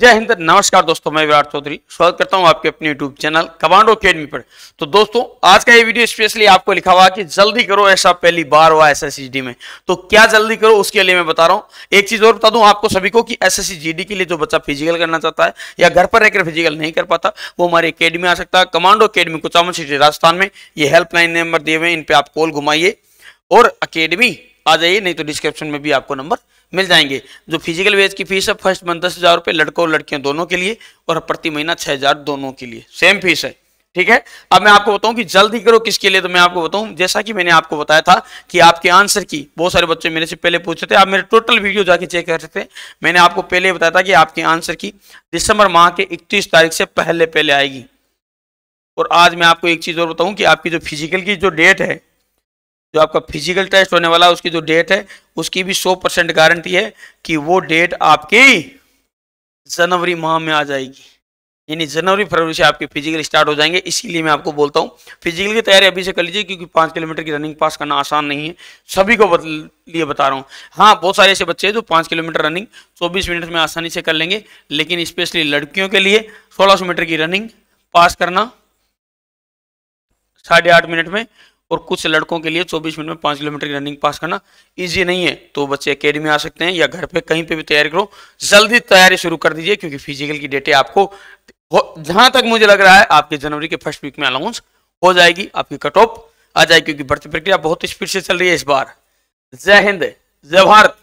जय हिंद नमस्कार दोस्तों मैं विराट चौधरी स्वागत करता हूं आपके अपने यूट्यूब चैनल कमांडो अकेडमी पर तो दोस्तों आज का ये वीडियो स्पेशली आपको लिखा हुआ कि जल्दी करो ऐसा पहली बार हुआ एस में तो क्या जल्दी करो उसके लिए मैं बता रहा हूं एक चीज और बता दूं आपको सभी को कि एस एस के लिए जो बच्चा फिजिकल करना चाहता है या घर पर रहकर फिजिकल नहीं कर पाता वो हमारी अकेडमी आ सकता है commando academy Kuchaman City Rajasthan में ये हेल्पलाइन नंबर दिए हुए इन पर आप कॉल घुमाइए और अकेडमी आ जाइए नहीं तो डिस्क्रिप्शन में भी आपको नंबर मिल जाएंगे जो फिजिकल वेज की फीस है फर्स्ट मंथ दस हज़ार रुपये लड़कों और लड़कियों दोनों के लिए और प्रति महीना छः हज़ार दोनों के लिए सेम फीस है ठीक है अब मैं आपको बताऊं कि जल्दी करो किसके लिए तो मैं आपको बताऊं जैसा कि मैंने आपको बताया था कि आपके आंसर की बहुत सारे बच्चे मेरे से पहले पूछे थे आप मेरे टोटल वीडियो जाके चेक कर सकते हैं मैंने आपको पहले बताया था कि आपके आंसर की दिसंबर माह के इकतीस तारीख से पहले पहले आएगी और आज मैं आपको एक चीज़ और बताऊँ कि आपकी जो फिजिकल की जो डेट है जो आपका फिजिकल टेस्ट होने वाला है उसकी जो डेट है उसकी भी 100 परसेंट गारंटी है कि वो डेट आपकी जनवरी माह में आ जाएगी यानी जनवरी फरवरी से आपके फिजिकल स्टार्ट हो जाएंगे इसीलिए मैं आपको बोलता हूँ फिजिकल की तैयारी अभी से कर लीजिए क्योंकि पाँच किलोमीटर की रनिंग पास करना आसान नहीं है सभी को लिए बता रहा हूँ हाँ बहुत सारे ऐसे बच्चे हैं जो पाँच किलोमीटर रनिंग चौबीस मिनट में आसानी से कर लेंगे लेकिन स्पेशली लड़कियों के लिए सोलह मीटर की रनिंग पास करना साढ़े आठ मिनट में और कुछ लड़कों के लिए 24 मिनट में 5 किलोमीटर की रनिंग पास करना ईजी नहीं है तो बच्चे अकेडमी आ सकते हैं या घर पे कहीं पे भी तैयारी करो जल्दी तैयारी शुरू कर दीजिए क्योंकि फिजिकल की डेटे आपको जहां तक मुझे लग रहा है आपके जनवरी के फर्स्ट वीक में अलाउंस हो जाएगी आपकी कट ऑफ आ जाएगी क्योंकि भर्ती प्रक्रिया बहुत स्पीड से चल रही है इस बार जय हिंद जय भारत